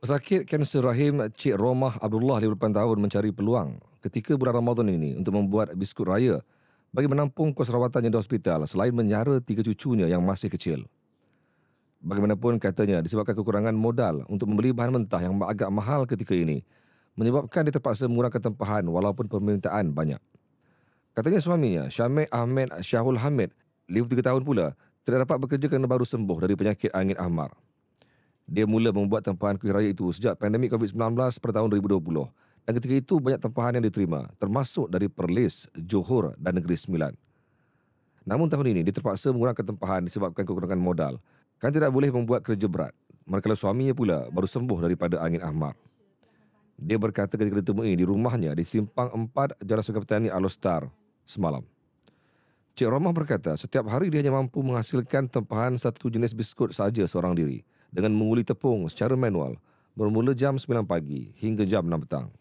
Pesakit kanser rahim Cik Romah Abdullah 58 tahun mencari peluang ketika bulan Ramadan ini untuk membuat biskut raya bagi menampung kos rawatannya di hospital selain menyara tiga cucunya yang masih kecil. Bagaimanapun katanya disebabkan kekurangan modal untuk membeli bahan mentah yang agak mahal ketika ini menyebabkan dia terpaksa mengurangkan tempahan walaupun permintaan banyak. Katanya suaminya Syamek Ahmed Syahul Hamid 53 tahun pula tidak dapat bekerja kerana baru sembuh dari penyakit angin ahmar dia mula membuat tempahan kuih raya itu sejak pandemik COVID-19 pada tahun 2020. Dan ketika itu banyak tempahan yang diterima, termasuk dari Perlis, Johor dan Negeri Sembilan. Namun tahun ini dia terpaksa mengurangkan tempahan disebabkan kekurangan modal. Kan tidak boleh membuat kerja berat. Manakala suaminya pula baru sembuh daripada angin ahmar. Dia berkata ketika ditemui di rumahnya di Simpang 4 Jalan Sungai Petani Alostar semalam. Cik Romah berkata setiap hari dia hanya mampu menghasilkan tempahan satu jenis biskut saja seorang diri dengan menguli tepung secara manual bermula jam 9 pagi hingga jam 6 petang.